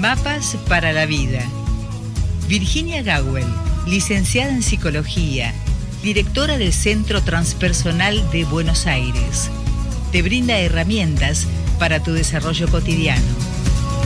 Mapas para la Vida. Virginia Gawel, licenciada en Psicología, directora del Centro Transpersonal de Buenos Aires, te brinda herramientas para tu desarrollo cotidiano.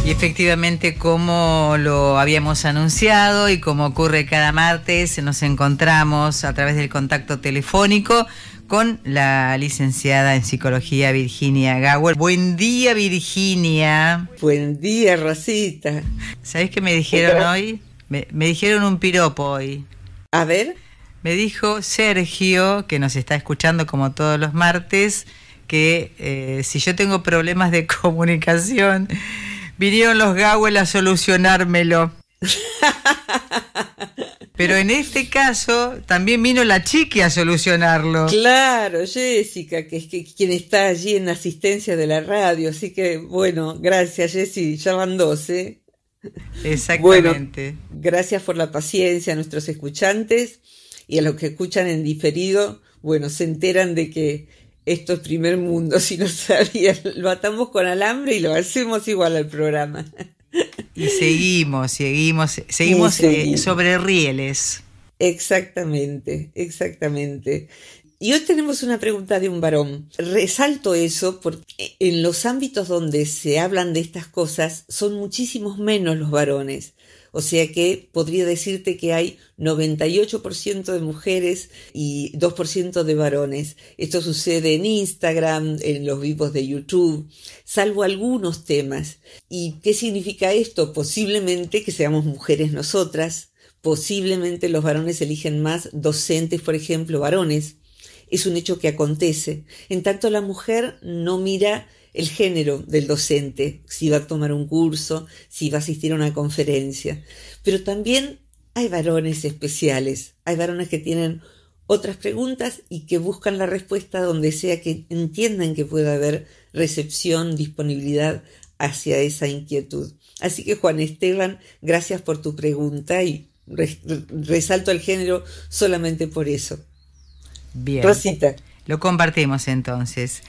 Y efectivamente, como lo habíamos anunciado y como ocurre cada martes, nos encontramos a través del contacto telefónico con la licenciada en psicología Virginia Gawel. Buen día, Virginia. Buen día, Rosita. ¿Sabés qué me dijeron hoy? Me, dijeron un piropo hoy. A ver. Me dijo Sergio, que nos está escuchando como todos los martes, que eh, si yo tengo problemas de comunicación, vinieron los Gawel a solucionármelo. Pero en este caso también vino la chiqui a solucionarlo. Claro, Jessica, que es que, quien está allí en asistencia de la radio. Así que, bueno, gracias, Jessy. Ya van 12. Exactamente. gracias por la paciencia a nuestros escuchantes y a los que escuchan en diferido. Bueno, se enteran de que esto es primer mundo, si no sabían. Lo atamos con alambre y lo hacemos igual al programa. Y seguimos, seguimos, eh, seguimos, sobre rieles. Exactamente, exactamente. Y hoy tenemos una pregunta de un varón. Resalto eso porque en los ámbitos donde se hablan de estas cosas son muchísimos menos los varones. O sea que podría decirte que hay 98% de mujeres y 2% de varones. Esto sucede en Instagram, en los vivos de YouTube, salvo algunos temas. ¿Y qué significa esto? Posiblemente que seamos mujeres nosotras, posiblemente los varones eligen más docentes, por ejemplo, varones. Es un hecho que acontece. En tanto, la mujer no mira el género del docente, si va a tomar un curso, si va a asistir a una conferencia. Pero también hay varones especiales, hay varones que tienen otras preguntas y que buscan la respuesta donde sea que entiendan que pueda haber recepción, disponibilidad hacia esa inquietud. Así que Juan Esteban, gracias por tu pregunta y resalto el género solamente por eso. Bien. Rosita. Lo compartimos entonces.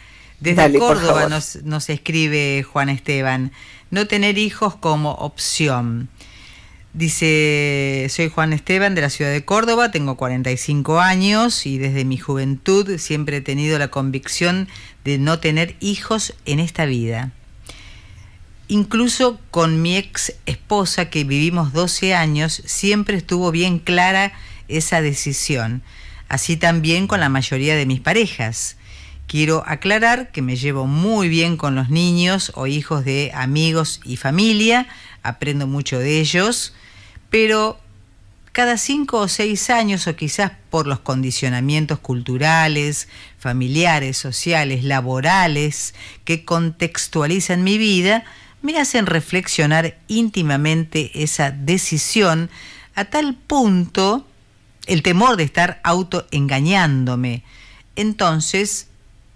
Desde Córdoba nos, nos escribe Juan Esteban. No tener hijos como opción. Dice, soy Juan Esteban de la ciudad de Córdoba, tengo 45 años y desde mi juventud siempre he tenido la convicción de no tener hijos en esta vida. Incluso con mi ex esposa que vivimos 12 años, siempre estuvo bien clara esa decisión. Así también con la mayoría de mis parejas. Quiero aclarar que me llevo muy bien con los niños o hijos de amigos y familia, aprendo mucho de ellos, pero cada cinco o seis años o quizás por los condicionamientos culturales, familiares, sociales, laborales que contextualizan mi vida, me hacen reflexionar íntimamente esa decisión a tal punto el temor de estar autoengañándome. Entonces,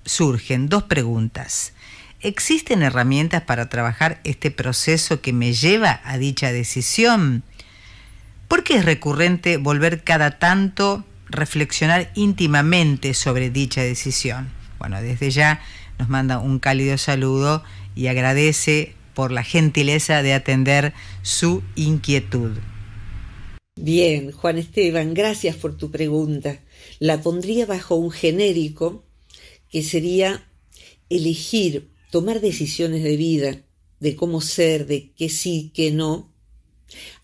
surgen dos preguntas. ¿Existen herramientas para trabajar este proceso que me lleva a dicha decisión? ¿Por qué es recurrente volver cada tanto reflexionar íntimamente sobre dicha decisión? Bueno, desde ya nos manda un cálido saludo y agradece por la gentileza de atender su inquietud. Bien, Juan Esteban, gracias por tu pregunta. La pondría bajo un genérico que sería elegir, tomar decisiones de vida, de cómo ser, de qué sí, qué no,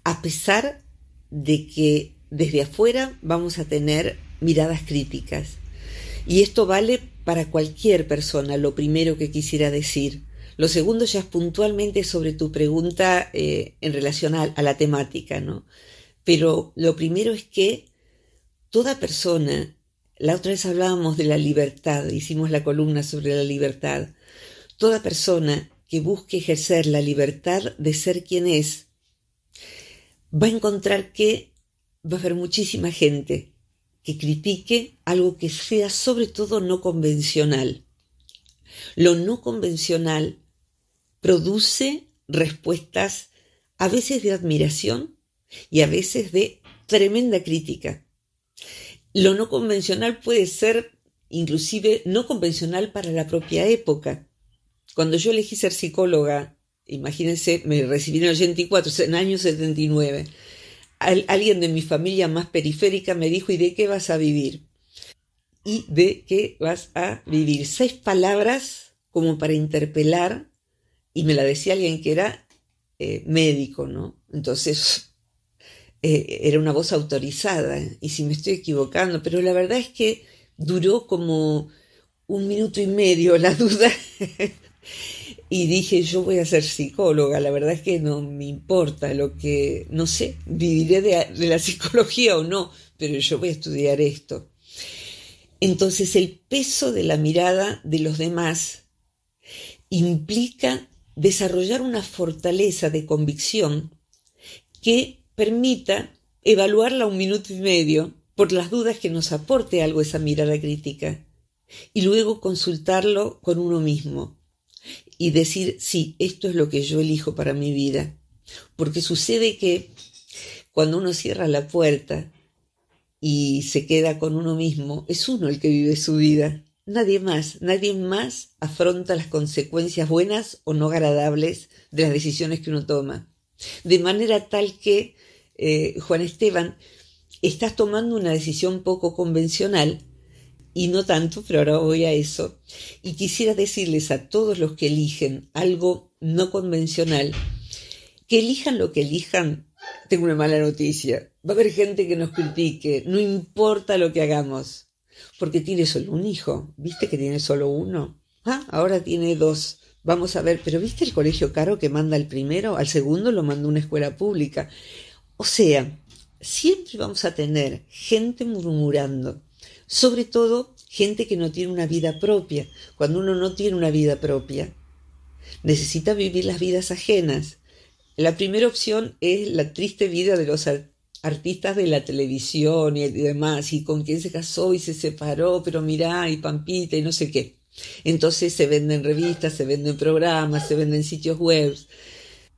a pesar de que desde afuera vamos a tener miradas críticas. Y esto vale para cualquier persona, lo primero que quisiera decir. Lo segundo ya es puntualmente sobre tu pregunta eh, en relación a la temática, ¿no? Pero lo primero es que toda persona la otra vez hablábamos de la libertad, hicimos la columna sobre la libertad. Toda persona que busque ejercer la libertad de ser quien es, va a encontrar que va a haber muchísima gente que critique algo que sea sobre todo no convencional. Lo no convencional produce respuestas a veces de admiración y a veces de tremenda crítica. Lo no convencional puede ser inclusive no convencional para la propia época. Cuando yo elegí ser psicóloga, imagínense, me recibí en el 84, en el año 79, alguien de mi familia más periférica me dijo, ¿y de qué vas a vivir? ¿Y de qué vas a vivir? Seis palabras como para interpelar, y me la decía alguien que era eh, médico, ¿no? Entonces eh, era una voz autorizada, y si me estoy equivocando, pero la verdad es que duró como un minuto y medio la duda. y dije, yo voy a ser psicóloga, la verdad es que no me importa lo que, no sé, viviré de la psicología o no, pero yo voy a estudiar esto. Entonces el peso de la mirada de los demás implica desarrollar una fortaleza de convicción que permita evaluarla un minuto y medio por las dudas que nos aporte algo esa mirada crítica y luego consultarlo con uno mismo y decir, sí, esto es lo que yo elijo para mi vida. Porque sucede que cuando uno cierra la puerta y se queda con uno mismo, es uno el que vive su vida. Nadie más, nadie más afronta las consecuencias buenas o no agradables de las decisiones que uno toma. De manera tal que, eh, Juan Esteban, estás tomando una decisión poco convencional, y no tanto, pero ahora voy a eso, y quisiera decirles a todos los que eligen algo no convencional, que elijan lo que elijan, tengo una mala noticia, va a haber gente que nos critique, no importa lo que hagamos, porque tiene solo un hijo, viste que tiene solo uno, ah, ahora tiene dos, Vamos a ver, pero ¿viste el colegio caro que manda el primero? Al segundo lo manda una escuela pública. O sea, siempre vamos a tener gente murmurando, sobre todo gente que no tiene una vida propia. Cuando uno no tiene una vida propia, necesita vivir las vidas ajenas. La primera opción es la triste vida de los artistas de la televisión y demás, y con quién se casó y se separó, pero mirá, y Pampita, y no sé qué. Entonces se venden revistas, se venden programas, se venden sitios web.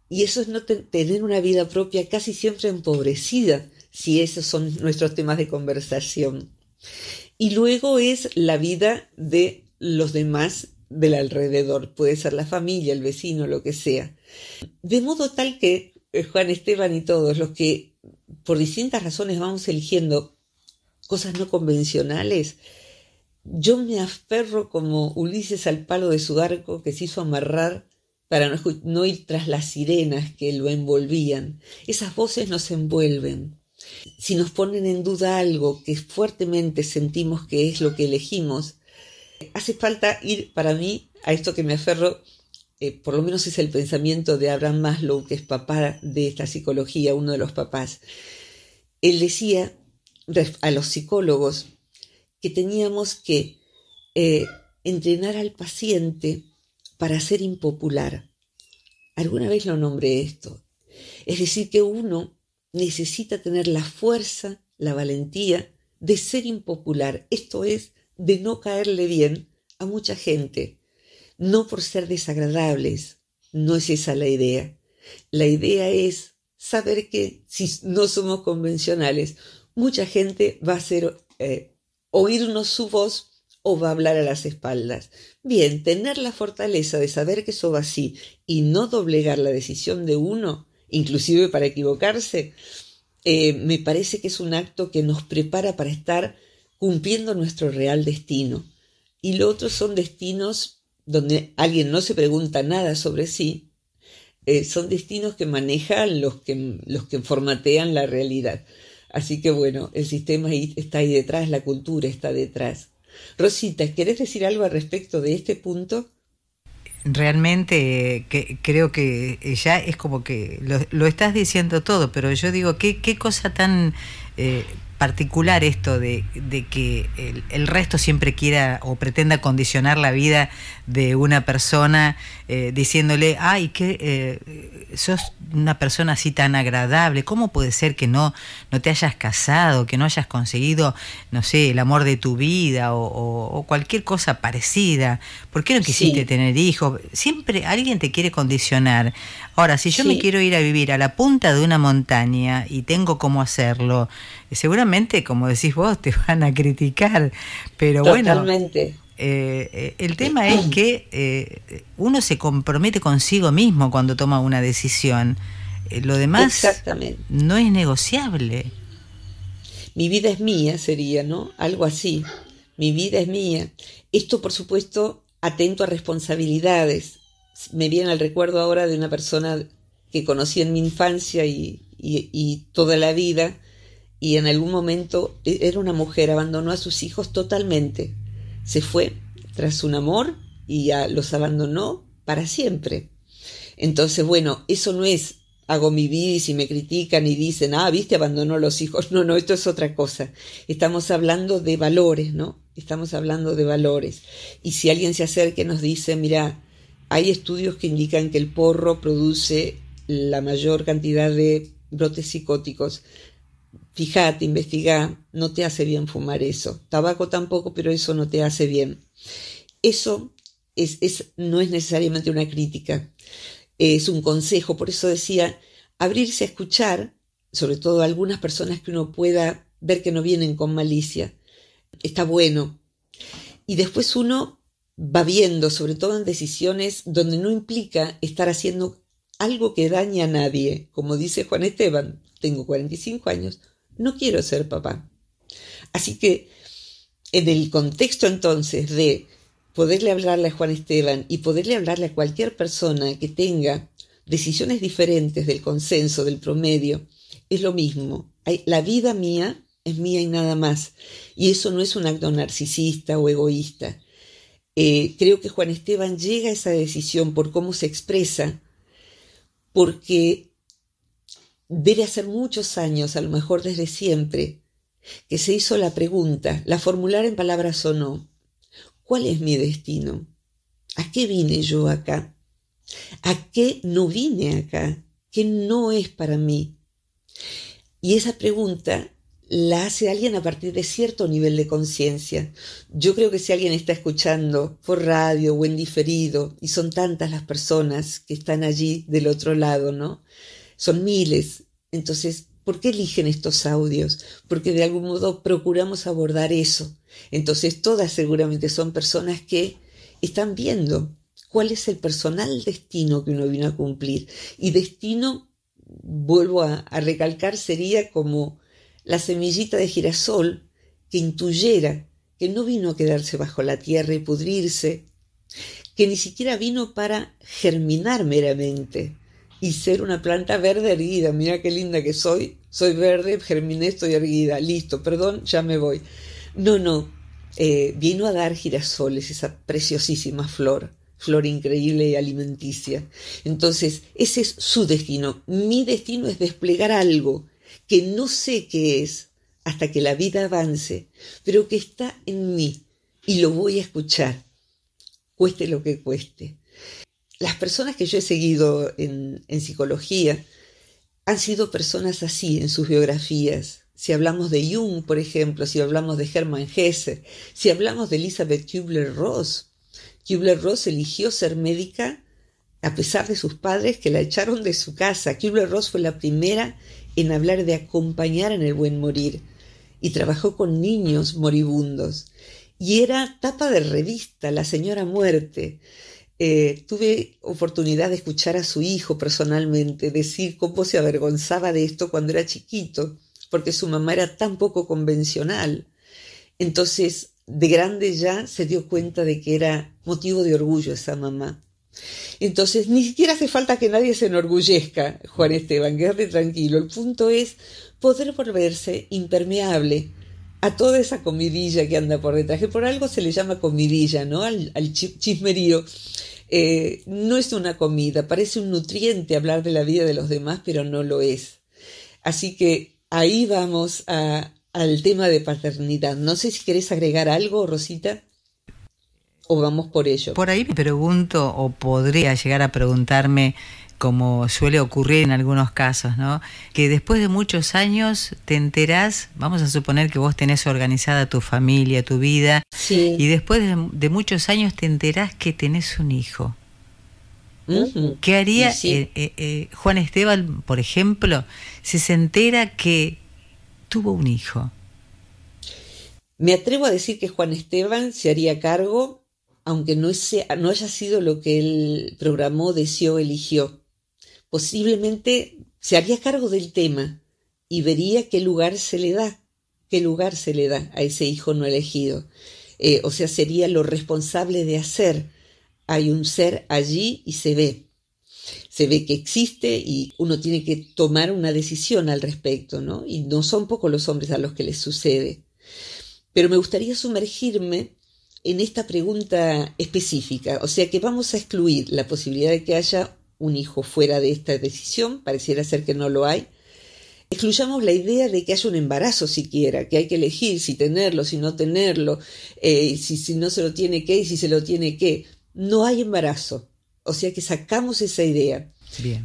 Y eso es no tener una vida propia casi siempre empobrecida, si esos son nuestros temas de conversación. Y luego es la vida de los demás del alrededor, puede ser la familia, el vecino, lo que sea. De modo tal que eh, Juan Esteban y todos los que por distintas razones vamos eligiendo cosas no convencionales, yo me aferro como Ulises al palo de su arco que se hizo amarrar para no, ir tras las sirenas que lo envolvían. Esas voces nos envuelven. Si nos ponen en duda algo que fuertemente sentimos que es lo que elegimos, hace falta ir para mí a esto que me aferro, eh, por lo menos es el pensamiento de Abraham Maslow, que es papá de esta psicología, uno de los papás. Él decía a los psicólogos que teníamos que eh, entrenar al paciente para ser impopular. Alguna vez lo nombré esto. Es decir, que uno necesita tener la fuerza, la valentía de ser impopular, esto es, de no caerle bien a mucha gente, no por ser desagradables, no es esa la idea. La idea es saber que si no somos convencionales, mucha gente va a ser eh, oírnos su voz o va a hablar a las espaldas. Bien, tener la fortaleza de saber que eso va así y no doblegar la decisión de uno, inclusive para equivocarse, eh, me parece que es un acto que nos prepara para estar cumpliendo nuestro real destino. Y lo otro son destinos donde alguien no se pregunta nada sobre sí, eh, son destinos que manejan los los que formatean la realidad. Así que bueno, el sistema está ahí detrás, la cultura está detrás. Rosita, ¿quieres decir algo al respecto de este punto? Realmente creo que ya es como que lo, estás diciendo todo, pero yo digo, qué, cosa tan eh, particular esto de, que el, resto siempre quiera o pretenda condicionar la vida de una persona eh, diciéndole, ay, que eh, sos una persona así tan agradable, ¿cómo puede ser que no, no te hayas casado, que no hayas conseguido, no sé, el amor de tu vida o, cualquier cosa parecida? ¿Por qué no quisiste tener hijos? Siempre alguien te quiere condicionar. Ahora, si yo me quiero ir a vivir a la punta de una montaña y tengo cómo hacerlo, seguramente, como decís vos, te van a criticar, pero Totalmente. bueno eh, eh, el tema es que eh, uno se compromete consigo mismo cuando toma una decisión. Eh, lo demás no es negociable. Mi vida es mía, sería, ¿no? Algo así. Mi vida es mía. Esto, por supuesto, atento a responsabilidades. Me viene al recuerdo ahora de una persona que conocí en mi infancia y toda la vida, y en algún momento e-, era una mujer, abandonó a sus hijos totalmente, se fue tras un amor y ya los abandonó para siempre. Entonces, bueno, eso no es hago mi vida y si me critican y dicen, ah, viste, abandonó a los hijos. No, no, esto es otra cosa. Estamos hablando de valores, ¿no? Estamos hablando de valores. Y si alguien se acerca y nos dice, mira, hay estudios que indican que el porro produce la mayor cantidad de brotes psicóticos. Fijate, investiga, no te hace bien fumar eso. Tabaco tampoco, pero eso no te hace bien. Eso es, no es necesariamente una crítica, es un consejo. Por eso decía, abrirse a escuchar, sobre todo a algunas personas que uno pueda ver que no vienen con malicia, está bueno. Y después uno va viendo, sobre todo en decisiones donde no implica estar haciendo algo que daña a nadie. Como dice Juan Esteban, tengo 45 años, no quiero ser papá. Así que en el contexto entonces de poderle hablarle a Juan Esteban y poderle hablarle a cualquier persona que tenga decisiones diferentes del consenso, del promedio, es lo mismo. La vida mía es mía y nada más. Y eso no es un acto narcisista o egoísta. Eh, creo que Juan Esteban llega a esa decisión por cómo se expresa, porque Debe hacer muchos años, a lo mejor desde siempre, que se hizo la pregunta, la formular en palabras o no, ¿cuál es mi destino? ¿A qué vine yo acá? ¿A qué no vine acá? ¿Qué no es para mí? Y esa pregunta la hace alguien a partir de cierto nivel de conciencia. Yo creo que si alguien está escuchando por radio o en diferido, y son tantas las personas que están allí del otro lado, ¿no? son miles. Entonces, ¿por qué eligen estos audios? Porque de algún modo procuramos abordar eso. Entonces, todas seguramente son personas que están viendo cuál es el personal destino que uno vino a cumplir. Y destino, vuelvo a, recalcar, sería como la semillita de girasol que intuyera que no vino a quedarse bajo la tierra y pudrirse, que ni siquiera vino para germinar meramente, y ser una planta verde erguida. Mira qué linda que soy. Soy verde, germiné, estoy erguida. Listo, perdón, ya me voy. No, no. Eh, vino a dar girasoles, esa preciosísima flor, flor increíble y alimenticia. Entonces, ese es su destino. Mi destino es desplegar algo que no sé qué es hasta que la vida avance, pero que está en mí y lo voy a escuchar, cueste lo que cueste las personas que yo he seguido en, psicología han sido personas así en sus biografías. Si hablamos de Jung, por ejemplo, si hablamos de Hermann Hesse, si hablamos de Elizabeth Kubler-Ross, Kubler-Ross eligió ser médica a pesar de sus padres que la echaron de su casa. Kubler-Ross fue la primera en hablar de acompañar en el buen morir y trabajó con niños moribundos. Y era tapa de revista, La Señora Muerte. Eh, tuve oportunidad de escuchar a su hijo personalmente decir cómo se avergonzaba de esto cuando era chiquito, porque su mamá era tan poco convencional. Entonces, de grande ya se dio cuenta de que era motivo de orgullo esa mamá. Entonces, ni siquiera hace falta que nadie se enorgullezca, Juan Esteban, quédate tranquilo. El punto es poder volverse impermeable a toda esa comidilla que anda por detrás, que por algo se le llama comidilla, ¿no? Al, chismerío. Eh, no es una comida, parece un nutriente hablar de la vida de los demás, pero no lo es. Así que ahí vamos al tema de paternidad. No sé si querés agregar algo, Rosita, o vamos por ello. Por ahí me pregunto, o podría llegar a preguntarme, como suele ocurrir en algunos casos, ¿no? Que después de muchos años te enterás, vamos a suponer que vos tenés organizada tu familia, tu vida, y después de, muchos años te enterás que tenés un hijo. ¿Qué haría eh, eh, eh, Juan Esteban, por ejemplo, si se entera que tuvo un hijo? Me atrevo a decir que Juan Esteban se haría cargo, aunque no, sea, no haya sido lo que él programó, deseó, eligió posiblemente se haría cargo del tema y vería qué lugar se le da, qué lugar se le da a ese hijo no elegido. Eh, o sea, sería lo responsable de hacer. Hay un ser allí y se ve. Se ve que existe y uno tiene que tomar una decisión al respecto, ¿no? Y no son pocos los hombres a los que les sucede. Pero me gustaría sumergirme en esta pregunta específica, o sea que vamos a excluir la posibilidad de que haya un hijo fuera de esta decisión, pareciera ser que no lo hay, excluyamos la idea de que haya un embarazo siquiera, que hay que elegir si tenerlo, si no tenerlo, eh, si, si no se lo tiene que y si se lo tiene que. No hay embarazo. O sea que sacamos esa idea.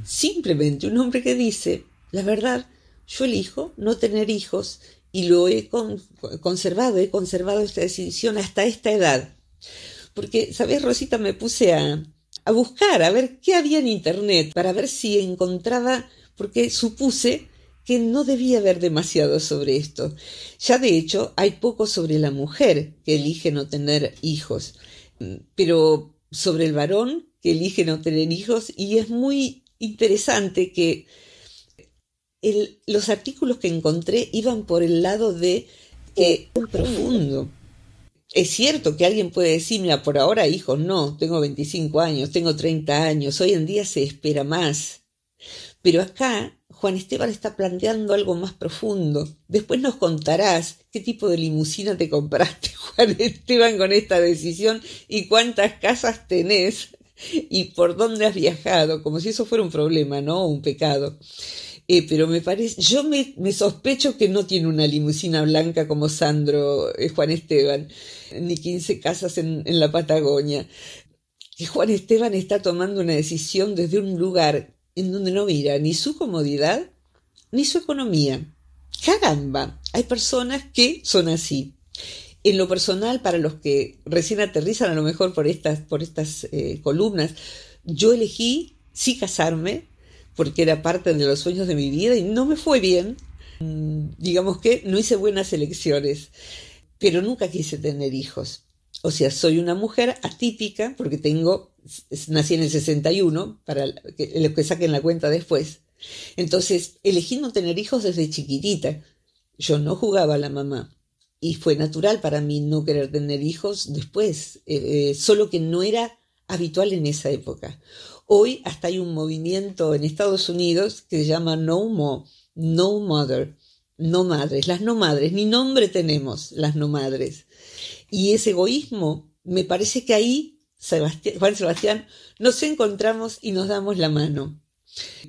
Simplemente un hombre que dice, la verdad, yo elijo no tener hijos y lo he conservado, he conservado esta decisión hasta esta edad. Porque, ¿sabes, Rosita? Me puse a, a buscar, a ver qué había en Internet, para ver si encontraba, porque supuse que no debía haber demasiado sobre esto. Ya de hecho hay poco sobre la mujer que elige no tener hijos, mm, pero sobre el varón que elige no tener hijos y es muy interesante que los artículos que encontré iban por el lado de que eh, profundo es cierto que alguien puede decir, por ahora hijo, no, tengo 25 años, tengo 30 años, hoy en día se espera más. Pero acá Juan Esteban está planteando algo más profundo. Después nos contarás qué tipo de limusina te compraste, Juan Esteban, con esta decisión y cuántas casas tenés y por dónde has viajado, como si eso fuera un problema, ¿no? Un pecado. Eh, pero me parece, yo me, sospecho que no tiene una limusina blanca como Sandro eh, Juan Esteban, ni 15 casas en, la Patagonia. Que Juan Esteban está tomando una decisión desde un lugar en donde no mira ni su comodidad ni su economía. Caramba, hay personas que son así. En lo personal, para los que recién aterrizan a lo mejor por estas, por estas eh, columnas, yo elegí sí casarme, porque era parte de los sueños de mi vida y no me fue bien. Mm, digamos que no hice buenas elecciones, pero nunca quise tener hijos. O sea, soy una mujer atípica porque tengo, nací en el 61, para los que saquen la cuenta después. Entonces, elegí no tener hijos desde chiquitita. Yo no jugaba a la mamá y fue natural para mí no querer tener hijos después, eh, eh, solo que no era habitual en esa época. Hoy hasta hay un movimiento en Estados Unidos que se llama No Mo, No Mother, No Madres, las no madres, ni nombre tenemos las no madres. Y ese egoísmo, me parece que ahí Juan Sebastián nos encontramos y nos damos la mano,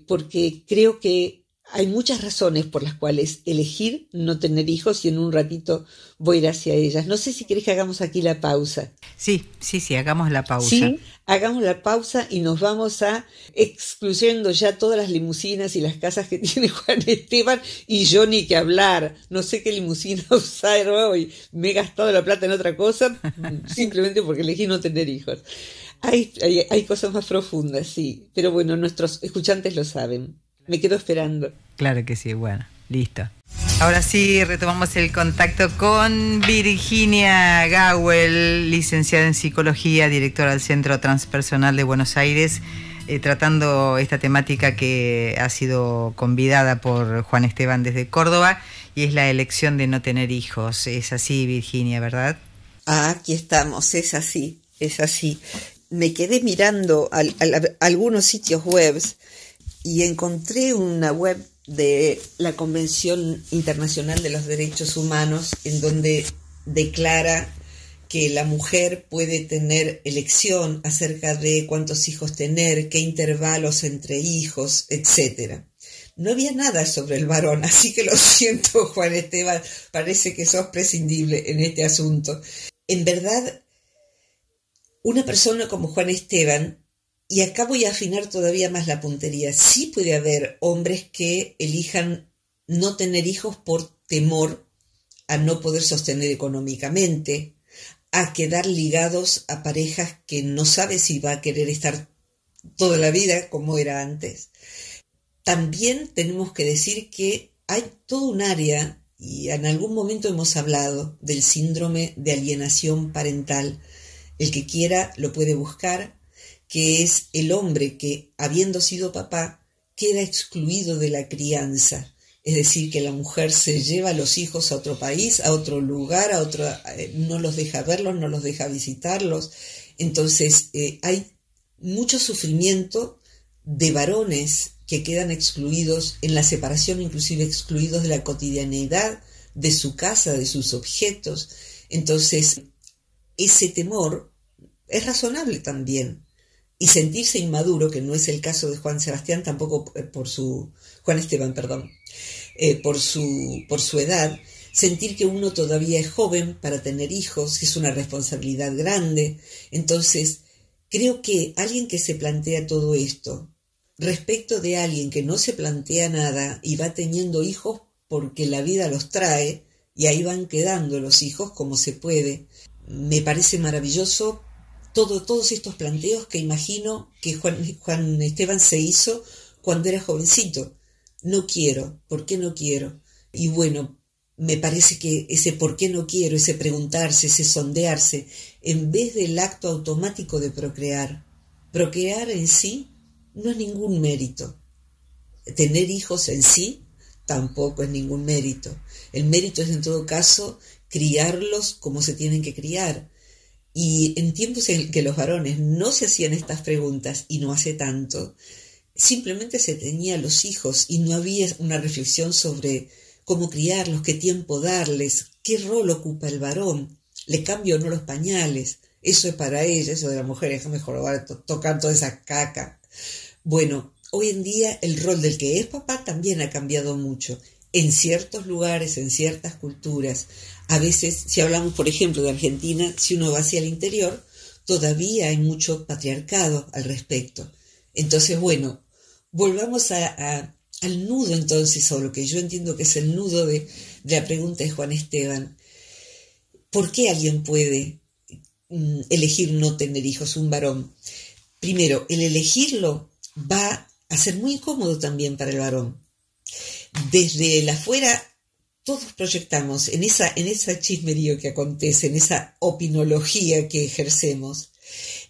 porque creo que hay muchas razones por las cuales elegir no tener hijos y en un ratito voy a ir hacia ellas. No sé si querés que hagamos aquí la pausa. Sí, sí, sí, hagamos la pausa. Sí, hagamos la pausa y nos vamos a excluyendo ya todas las limusinas y las casas que tiene Juan Esteban y yo ni que hablar. No sé qué limusina usar hoy. Me he gastado la plata en otra cosa simplemente porque elegí no tener hijos. hay, hay cosas más profundas, sí, pero bueno, nuestros escuchantes lo saben. Me quedo esperando. Claro que sí, bueno, listo. Ahora sí, retomamos el contacto con Virginia Gawel, licenciada en psicología, directora del Centro Transpersonal de Buenos Aires, eh, tratando esta temática que ha sido convidada por Juan Esteban desde Córdoba y es la elección de no tener hijos. Es así, Virginia, ¿verdad? Ah, aquí estamos, es así, es así. Me quedé mirando algunos sitios webs y encontré una web de la Convención Internacional de los Derechos Humanos en donde declara que la mujer puede tener elección acerca de cuántos hijos tener, qué intervalos entre hijos, etc. No había nada sobre el varón, así que lo siento, Juan Esteban, parece que sos prescindible en este asunto. En verdad, una persona como Juan Esteban y acá voy a afinar todavía más la puntería, sí puede haber hombres que elijan no tener hijos por temor a no poder sostener económicamente, a quedar ligados a parejas que no sabe si va a querer estar toda la vida como era antes. También tenemos que decir que hay todo un área, y en algún momento hemos hablado del síndrome de alienación parental. El que quiera lo puede buscar, que es el hombre que, habiendo sido papá, queda excluido de la crianza. Es decir, que la mujer se lleva a los hijos a otro país, a otro lugar, a otro, eh, no los deja verlos, no los deja visitarlos. Entonces, eh, hay mucho sufrimiento de varones que quedan excluidos en la separación, inclusive excluidos de la cotidianeidad, de su casa, de sus objetos. Entonces, ese temor es razonable también, y sentirse inmaduro, que no es el caso de Juan Sebastián, tampoco eh, por su, Juan Esteban, perdón, eh, por, su, por su edad, sentir que uno todavía es joven para tener hijos, que es una responsabilidad grande. Entonces, creo que alguien que se plantea todo esto, respecto de alguien que no se plantea nada y va teniendo hijos porque la vida los trae, y ahí van quedando los hijos como se puede. Me parece maravilloso todos estos planteos que imagino que Juan, Juan Esteban se hizo cuando era jovencito. No quiero, ¿por qué no quiero? Y bueno, me parece que ese por qué no quiero, ese preguntarse, ese sondearse, en vez del acto automático de procrear, procrear en sí no es ningún mérito. Tener hijos en sí tampoco es ningún mérito. El mérito es en todo caso criarlos como se tienen que criar, y en tiempos en que los varones no se hacían estas preguntas y no hace tanto, simplemente se tenía los hijos y no había una reflexión sobre cómo criarlos, qué tiempo darles, qué rol ocupa el varón, le cambio o no los pañales, eso es para ella, eso de la mujer, es mejor tocar toda esa caca. Bueno, hoy en día el rol del que es papá también ha cambiado mucho en ciertos lugares, en ciertas culturas, a veces, si hablamos, por ejemplo, de Argentina, si uno va hacia el interior, todavía hay mucho patriarcado al respecto. Entonces, bueno, volvamos al nudo entonces, o lo que yo entiendo que es el nudo de, la pregunta de Juan Esteban. ¿Por qué alguien puede mm, elegir no tener hijos, un varón? Primero, el elegirlo va a ser muy incómodo también para el varón desde el afuera todos proyectamos en esa, en chismerío que acontece, en esa opinología que ejercemos,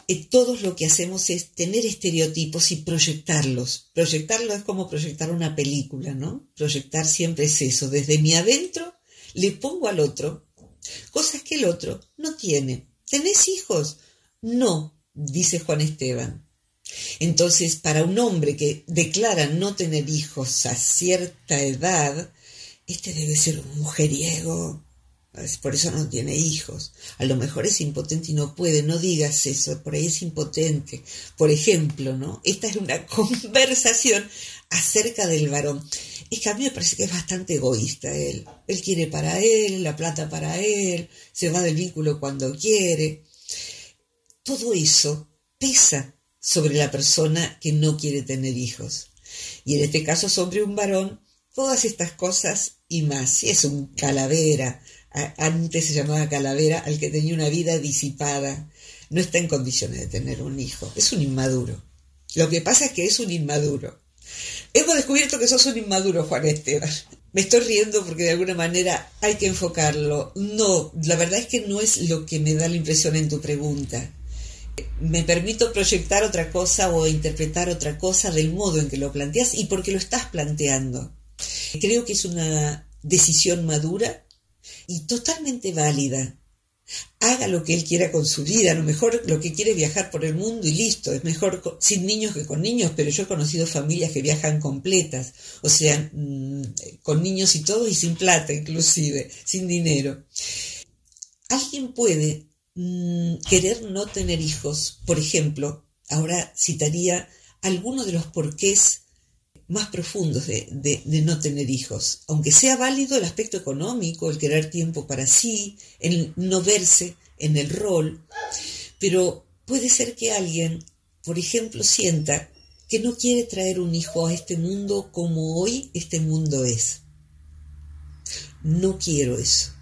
eh, todos lo que hacemos es tener estereotipos y proyectarlos. Proyectarlo es como proyectar una película, ¿no? Proyectar siempre es eso. Desde mi adentro le pongo al otro cosas que el otro no tiene. ¿Tenés hijos? No, dice Juan Esteban. Entonces, para un hombre que declara no tener hijos a cierta edad, este debe ser un mujeriego, por eso no tiene hijos. A lo mejor es impotente y no puede, no digas eso, por ahí es impotente. Por ejemplo, ¿no? Esta es una conversación acerca del varón. Es que a mí me parece que es bastante egoísta él. Él quiere para él, la plata para él, se va del vínculo cuando quiere. Todo eso pesa sobre la persona que no quiere tener hijos. Y en este caso sobre un varón, todas estas cosas y más. Si es un calavera, antes se llamaba calavera al que tenía una vida disipada, no está en condiciones de tener un hijo, es un inmaduro. Lo que pasa es que es un inmaduro. Hemos descubierto que sos un inmaduro, Juan Esteban. Me estoy riendo porque de alguna manera hay que enfocarlo. No, la verdad es que no es lo que me da la impresión en tu pregunta me permito proyectar otra cosa o interpretar otra cosa del modo en que lo planteas y porque lo estás planteando. Creo que es una decisión madura y totalmente válida. Haga lo que él quiera con su vida, a lo mejor lo que quiere es viajar por el mundo y listo, es mejor sin niños que con niños, pero yo he conocido familias que viajan completas, o sea, mm, con niños y todo y sin plata inclusive, sin dinero. Alguien puede Mm, querer no tener hijos, por ejemplo, ahora citaría algunos de los porqués más profundos de, no tener hijos, aunque sea válido el aspecto económico, el querer tiempo para sí, el no verse en el rol, pero puede ser que alguien, por ejemplo, sienta que no quiere traer un hijo a este mundo como hoy este mundo es. No quiero eso,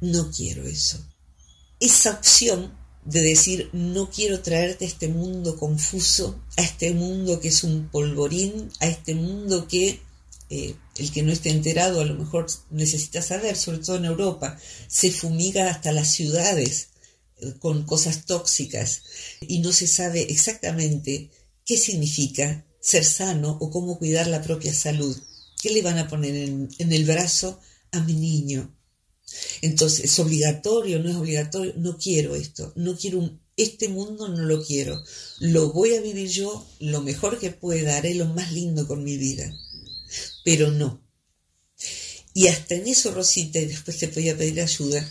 no quiero eso esa opción de decir no quiero traerte a este mundo confuso, a este mundo que es un polvorín, a este mundo que eh, el que no esté enterado a lo mejor necesita saber, sobre todo en Europa, se fumiga hasta las ciudades eh, con cosas tóxicas y no se sabe exactamente qué significa ser sano o cómo cuidar la propia salud. ¿Qué le van a poner en el brazo a mi niño? Entonces, es obligatorio, no es obligatorio, no quiero esto, no quiero este mundo, no lo quiero. Lo voy a vivir yo lo mejor que pueda, haré lo más lindo con mi vida. Pero no. Y hasta en eso, Rosita, después te podía pedir ayuda,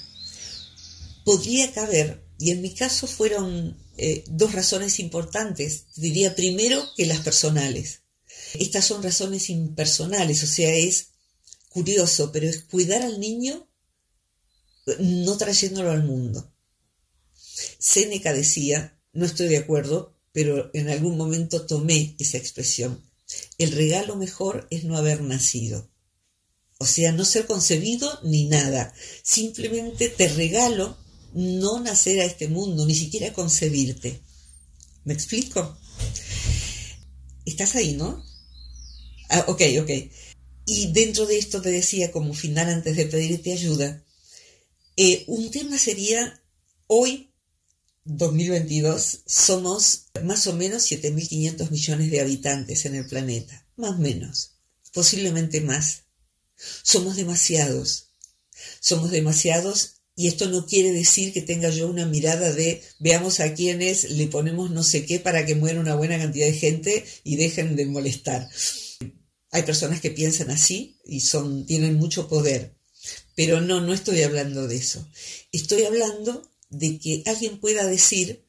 podría caber, y en mi caso fueron eh, dos razones importantes. Diría primero que las personales. Estas son razones impersonales, o sea, es curioso, pero es cuidar al niño no trayéndolo al mundo. Seneca decía, no estoy de acuerdo, pero en algún momento tomé esa expresión, el regalo mejor es no haber nacido. O sea, no ser concebido ni nada. Simplemente te regalo no nacer a este mundo, ni siquiera concebirte. ¿Me explico? Estás ahí, ¿no? Ah, ok, ok. Y dentro de esto te decía como final antes de pedirte ayuda, eh, un tema sería, hoy, 2022, somos más o menos 7.500 millones de habitantes en el planeta, más o menos, posiblemente más. Somos demasiados, somos demasiados y esto no quiere decir que tenga yo una mirada de veamos a quiénes le ponemos no sé qué para que muera una buena cantidad de gente y dejen de molestar. Hay personas que piensan así y son, tienen mucho poder. Pero no, no estoy hablando de eso. Estoy hablando de que alguien pueda decir,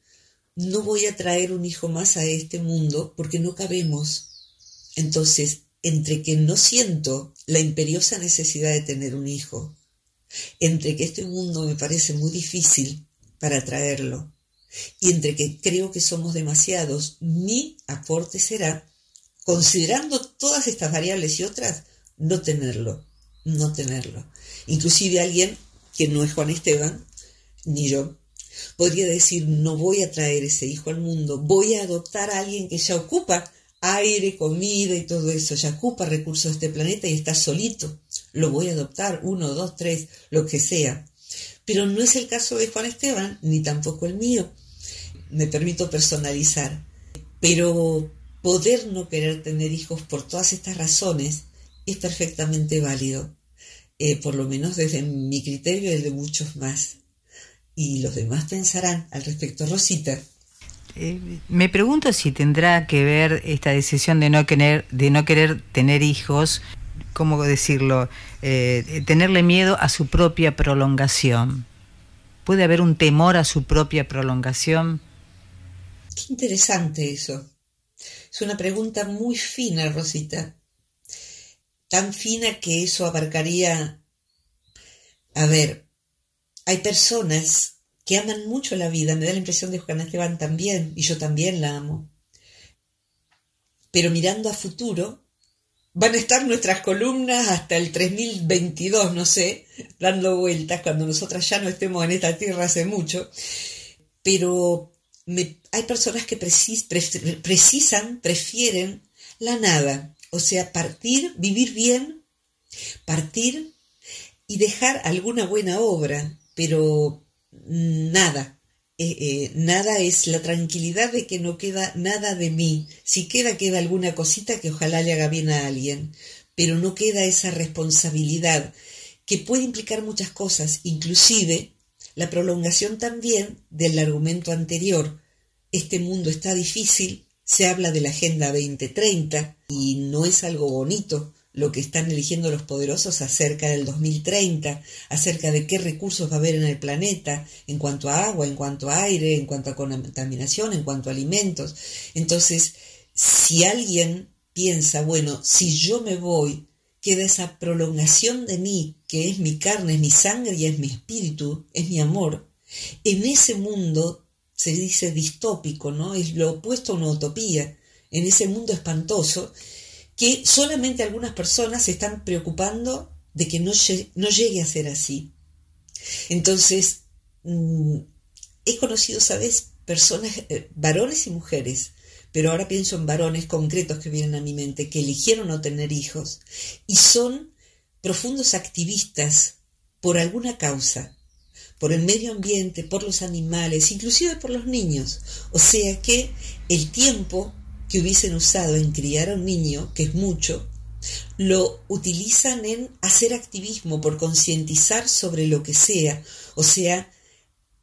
no voy a traer un hijo más a este mundo porque no cabemos. Entonces, entre que no siento la imperiosa necesidad de tener un hijo, entre que este mundo me parece muy difícil para traerlo, y entre que creo que somos demasiados, mi aporte será, considerando todas estas variables y otras, no tenerlo no tenerlo. Inclusive alguien que no es Juan Esteban, ni yo, podría decir, no voy a traer ese hijo al mundo, voy a adoptar a alguien que ya ocupa aire, comida y todo eso, ya ocupa recursos de este planeta y está solito. Lo voy a adoptar, uno, dos, tres, lo que sea. Pero no es el caso de Juan Esteban, ni tampoco el mío. Me permito personalizar. Pero poder no querer tener hijos por todas estas razones es perfectamente válido, eh, por lo menos desde mi criterio y el de muchos más. Y los demás pensarán al respecto. Rosita. Eh, me pregunto si tendrá que ver esta decisión de no querer, de no querer tener hijos, ¿cómo decirlo? Eh, tenerle miedo a su propia prolongación. ¿Puede haber un temor a su propia prolongación? Qué interesante eso. Es una pregunta muy fina, Rosita tan fina que eso abarcaría... A ver, hay personas que aman mucho la vida, me da la impresión de Juan Esteban también, y yo también la amo. Pero mirando a futuro, van a estar nuestras columnas hasta el 3022, no sé, dando vueltas cuando nosotras ya no estemos en esta tierra hace mucho. Pero hay personas que precisan, prefieren la nada. O sea, partir, vivir bien, partir y dejar alguna buena obra, pero nada, eh, eh, nada es la tranquilidad de que no queda nada de mí. Si queda, queda alguna cosita que ojalá le haga bien a alguien, pero no queda esa responsabilidad que puede implicar muchas cosas, inclusive la prolongación también del argumento anterior. Este mundo está difícil, se habla de la Agenda 2030 y no es algo bonito lo que están eligiendo los poderosos acerca del 2030, acerca de qué recursos va a haber en el planeta en cuanto a agua, en cuanto a aire, en cuanto a contaminación, en cuanto a alimentos. Entonces, si alguien piensa, bueno, si yo me voy, queda esa prolongación de mí, que es mi carne, es mi sangre y es mi espíritu, es mi amor. En ese mundo se dice distópico, ¿no? Es lo opuesto a una utopía, en ese mundo espantoso, que solamente algunas personas se están preocupando de que no, llegue a ser así. Entonces, he mm, conocido, ¿sabes? Personas, eh, varones y mujeres, pero ahora pienso en varones concretos que vienen a mi mente, que eligieron no tener hijos y son profundos activistas por alguna causa, por el medio ambiente, por los animales, inclusive por los niños. O sea que el tiempo que hubiesen usado en criar a un niño, que es mucho, lo utilizan en hacer activismo, por concientizar sobre lo que sea, o sea,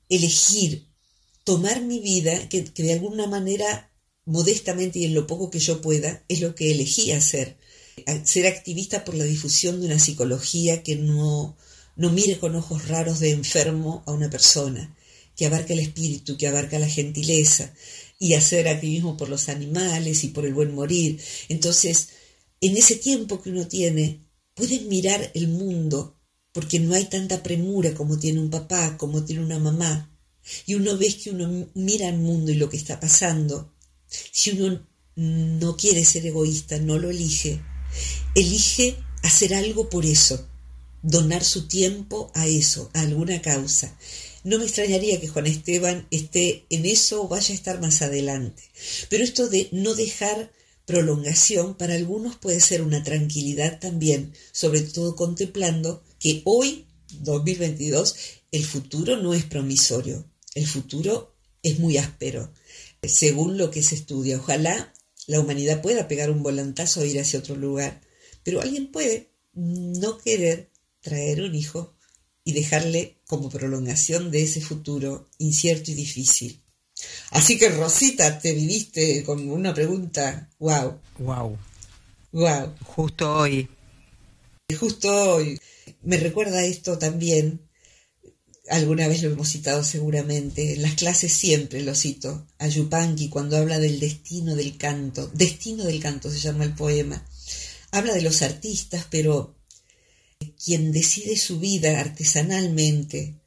elegir, tomar mi vida, que, que, de alguna manera, modestamente y en lo poco que yo pueda, es lo que elegí hacer, ser activista por la difusión de una psicología que no no mire con ojos raros de enfermo a una persona, que abarca el espíritu, que abarca la gentileza, y hacer activismo por los animales y por el buen morir. Entonces, en ese tiempo que uno tiene, puede mirar el mundo, porque no hay tanta premura como tiene un papá, como tiene una mamá. Y uno ve que uno mira el mundo y lo que está pasando. Si uno no quiere ser egoísta, no lo elige, elige hacer algo por eso donar su tiempo a eso, a alguna causa. No me extrañaría que Juan Esteban esté en eso o vaya a estar más adelante. Pero esto de no dejar prolongación para algunos puede ser una tranquilidad también, sobre todo contemplando que hoy, 2022, el futuro no es promisorio, el futuro es muy áspero, según lo que se estudia. Ojalá la humanidad pueda pegar un volantazo O e ir hacia otro lugar, pero alguien puede no querer traer un hijo y dejarle como prolongación de ese futuro incierto y difícil. Así que Rosita, te viviste con una pregunta, wow. Wow. Wow. Justo hoy. Justo hoy. Me recuerda esto también, alguna vez lo hemos citado seguramente, en las clases siempre lo cito, a Yupanqui cuando habla del destino del canto. Destino del canto se llama el poema. Habla de los artistas, pero quien decide su vida artesanalmente,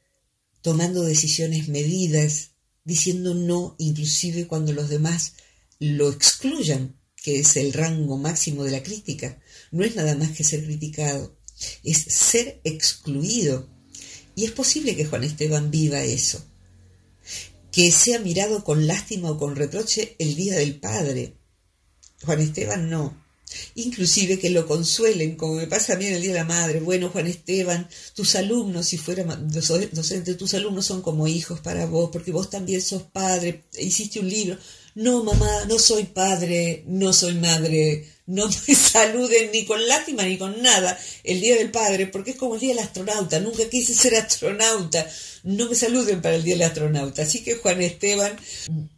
tomando decisiones medidas, diciendo no inclusive cuando los demás lo excluyan, que es el rango máximo de la crítica. No es nada más que ser criticado, es ser excluido. Y es posible que Juan Esteban viva eso, que sea mirado con lástima o con reproche el día del padre. Juan Esteban no, inclusive que lo consuelen, como me pasa a mí en el Día de la Madre. Bueno, Juan Esteban, tus alumnos, si fuera docente, tus alumnos son como hijos para vos, porque vos también sos padre, hiciste un libro. No, mamá, no soy padre, no soy madre, no me saluden ni con lástima ni con nada el Día del Padre, porque es como el Día del Astronauta, nunca quise ser astronauta, no me saluden para el Día del Astronauta. Así que Juan Esteban,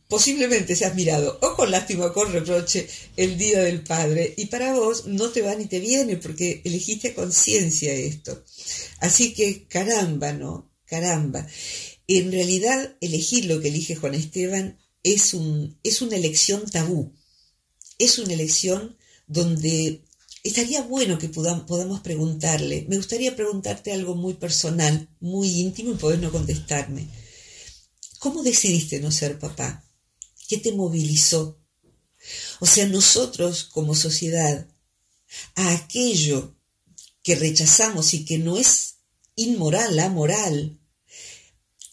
Posiblemente ha mirado o con lástima o con reproche el Día del Padre y para vos no te va ni te viene porque elegiste a conciencia esto. Así que caramba, ¿no? Caramba. En realidad elegir lo que elige Juan Esteban es, un, es una elección tabú. Es una elección donde estaría bueno que podamos preguntarle. Me gustaría preguntarte algo muy personal, muy íntimo y poder no contestarme. ¿Cómo decidiste no ser papá? ¿Qué te movilizó? O sea, nosotros como sociedad, a aquello que rechazamos y que no es inmoral, amoral,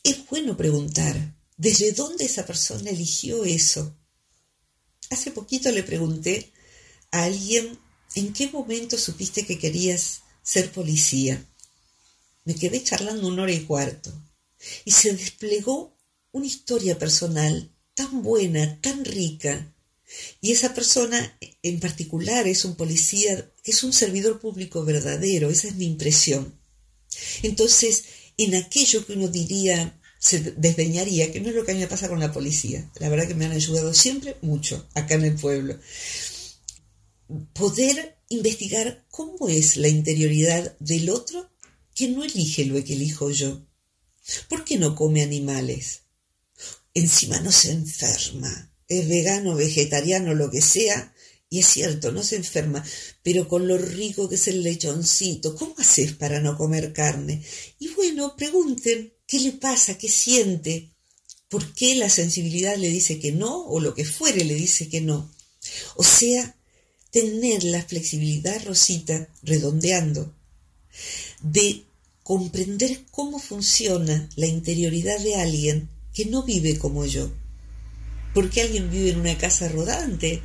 es bueno preguntar, ¿desde dónde esa persona eligió eso? Hace poquito le pregunté a alguien, ¿en qué momento supiste que querías ser policía? Me quedé charlando una hora y cuarto y se desplegó una historia personal tan buena, tan rica, y esa persona en particular es un policía, es un servidor público verdadero, esa es mi impresión. Entonces, en aquello que uno diría, se desdeñaría, que no es lo que a mí me pasa con la policía, la verdad que me han ayudado siempre mucho acá en el pueblo, poder investigar cómo es la interioridad del otro que no elige lo que elijo yo. ¿Por qué no come animales? encima no se enferma. Es vegano, vegetariano, lo que sea. Y es cierto, no se enferma, pero con lo rico que es el lechoncito, ¿cómo haces para no comer carne? Y bueno, pregunten, ¿qué le pasa? ¿Qué siente? ¿Por qué la sensibilidad le dice que no o lo que fuere le dice que no? O sea, tener la flexibilidad, Rosita, redondeando, de comprender cómo funciona la interioridad de alguien que no vive como yo. ¿Por qué alguien vive en una casa rodante?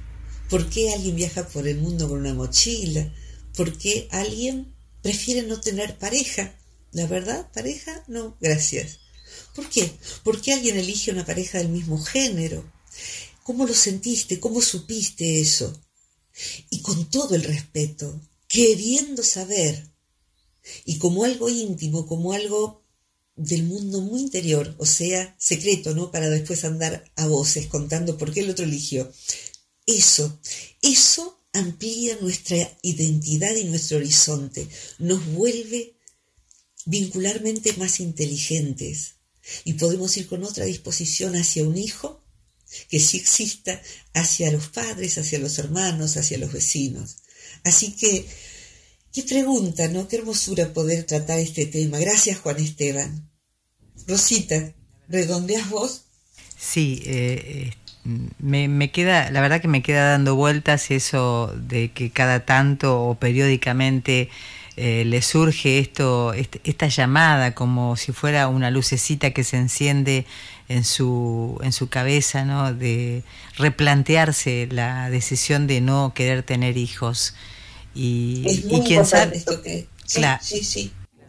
¿Por qué alguien viaja por el mundo con una mochila? ¿Por qué alguien prefiere no tener pareja? La verdad, pareja, no, gracias. ¿Por qué? ¿Por qué alguien elige una pareja del mismo género? ¿Cómo lo sentiste? ¿Cómo supiste eso? Y con todo el respeto, queriendo saber, y como algo íntimo, como algo del mundo muy interior, o sea, secreto, ¿no? Para después andar a voces contando por qué el otro eligió. Eso, eso amplía nuestra identidad y nuestro horizonte, nos vuelve vincularmente más inteligentes y podemos ir con otra disposición hacia un hijo que sí exista, hacia los padres, hacia los hermanos, hacia los vecinos. Así que Qué pregunta, ¿no? Qué hermosura poder tratar este tema. Gracias, Juan Esteban. Rosita, ¿redondeas vos? Sí, eh, eh me, queda, la verdad que me queda dando vueltas eso de que cada tanto o periódicamente eh, le surge esto, esta llamada como si fuera una lucecita que se enciende en su, en su cabeza, ¿no? De replantearse la decisión de no querer tener hijos. Y, es muy quién sabe. Esto que,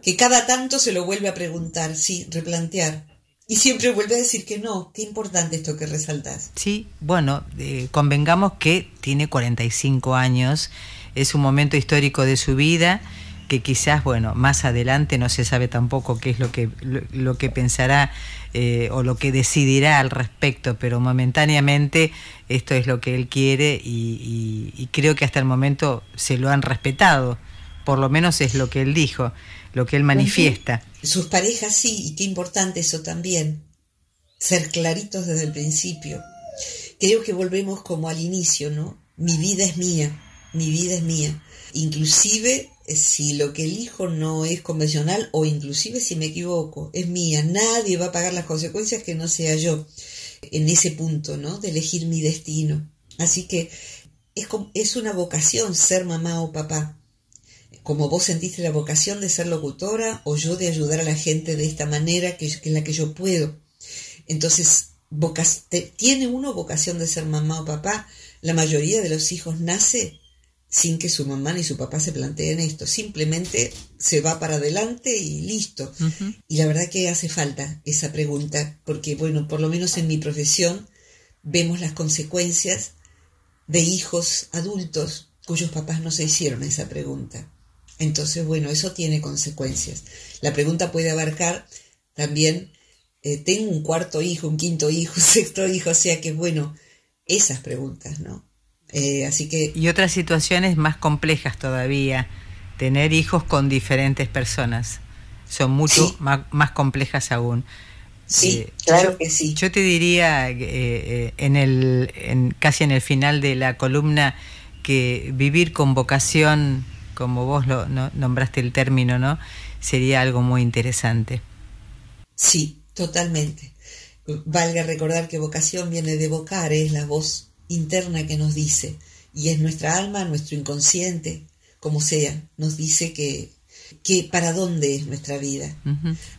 Que cada tanto se lo vuelve a preguntar, sí, replantear. Y siempre vuelve a decir que no. Qué importante esto que resaltas. Sí, bueno, eh, convengamos que tiene 45 años, es un momento histórico de su vida que quizás, bueno, más adelante no se sabe tampoco qué es lo que, lo, que pensará eh, o lo que decidirá al respecto, pero momentáneamente esto es lo que él quiere y, y, creo que hasta el momento se lo han respetado, por lo menos es lo que él dijo, lo que él manifiesta. Sus parejas sí, y qué importante eso también, ser claritos desde el principio. Creo que volvemos como al inicio, ¿no? Mi vida es mía, mi vida es mía. Inclusive si lo que elijo no es convencional o inclusive si me equivoco, es mía, nadie va a pagar las consecuencias que no sea yo en ese punto, ¿no? De elegir mi destino. Así que es, es una vocación ser mamá o papá. Como vos sentiste la vocación de ser locutora o yo de ayudar a la gente de esta manera que, la que yo puedo. Entonces, tiene uno vocación de ser mamá o papá. La mayoría de los hijos nace sin que su mamá ni su papá se planteen esto. Simplemente se va para adelante y listo. Y la verdad que hace falta esa pregunta, porque bueno, por lo menos en mi profesión vemos las consecuencias de hijos adultos cuyos papás no se hicieron esa pregunta. Entonces, bueno, eso tiene consecuencias. La pregunta puede abarcar también, eh, tengo un cuarto hijo, un quinto hijo, un sexto hijo, o sea que, bueno, esas preguntas, ¿no? Eh, así que... Y otras situaciones más complejas todavía, tener hijos con diferentes personas, son mucho más, complejas aún. Sí, eh, claro que sí. Yo te diría eh, en el, casi en el final de la columna que vivir con vocación, como vos lo nombraste el término, ¿no? Sería algo muy interesante. Sí, totalmente. Valga recordar que vocación viene de vocar, es la voz interna que nos dice, y es nuestra alma, nuestro inconsciente, como sea, nos dice que, que para dónde es nuestra vida.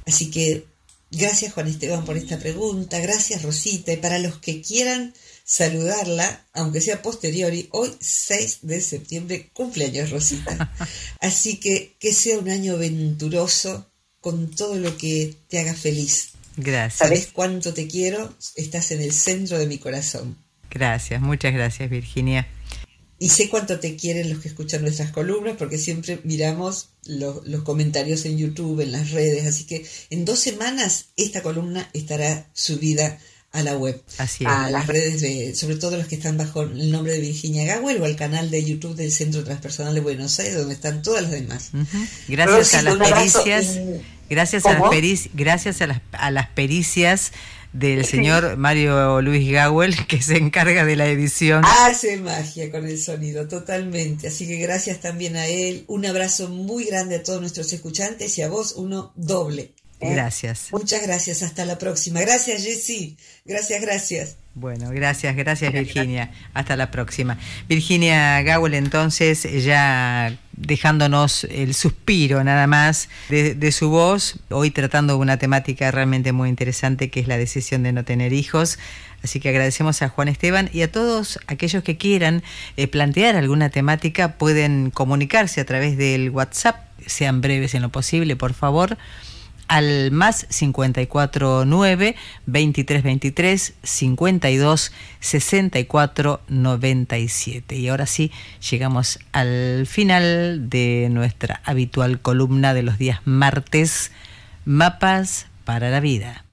Así que gracias Juan Esteban por esta pregunta, gracias Rosita, y para los que quieran saludarla, aunque sea posteriori, hoy 6 de septiembre, cumpleaños Rosita. Así que que sea un año venturoso con todo lo que te haga feliz. Gracias. Sabes cuánto te quiero, estás en el centro de mi corazón. Gracias, muchas gracias Virginia. Y sé cuánto te quieren los que escuchan nuestras columnas, porque siempre miramos los, comentarios en YouTube, en las redes. Así que en dos semanas esta columna estará subida a la web, Así a las redes, sobre todo las que están bajo el nombre de Virginia Gawel o al canal de YouTube del Centro Transpersonal de Buenos Aires, donde están todas las demás. Gracias a las pericias. Gracias a las, gracias a las pericias del señor Mario Luis Gawel, que se encarga de la edición. Hace magia con el sonido, totalmente. Así que gracias también a él. Un abrazo muy grande a todos nuestros escuchantes y a vos uno doble. ¿eh? Gracias. Muchas gracias, hasta la próxima. Gracias, Jessy. Gracias, gracias. Bueno, gracias, gracias Virginia. Hasta la próxima. Virginia Gawel, entonces, ya dejándonos el suspiro nada más de, su voz, hoy tratando una temática realmente muy interesante que es la decisión de no tener hijos. Así que agradecemos a Juan Esteban y a todos aquellos que quieran eh, plantear alguna temática pueden comunicarse a través del WhatsApp, sean breves en lo posible, por favor al más 549 2323 52 64 97. Y ahora sí, llegamos al final de nuestra habitual columna de los días martes, Mapas para la Vida.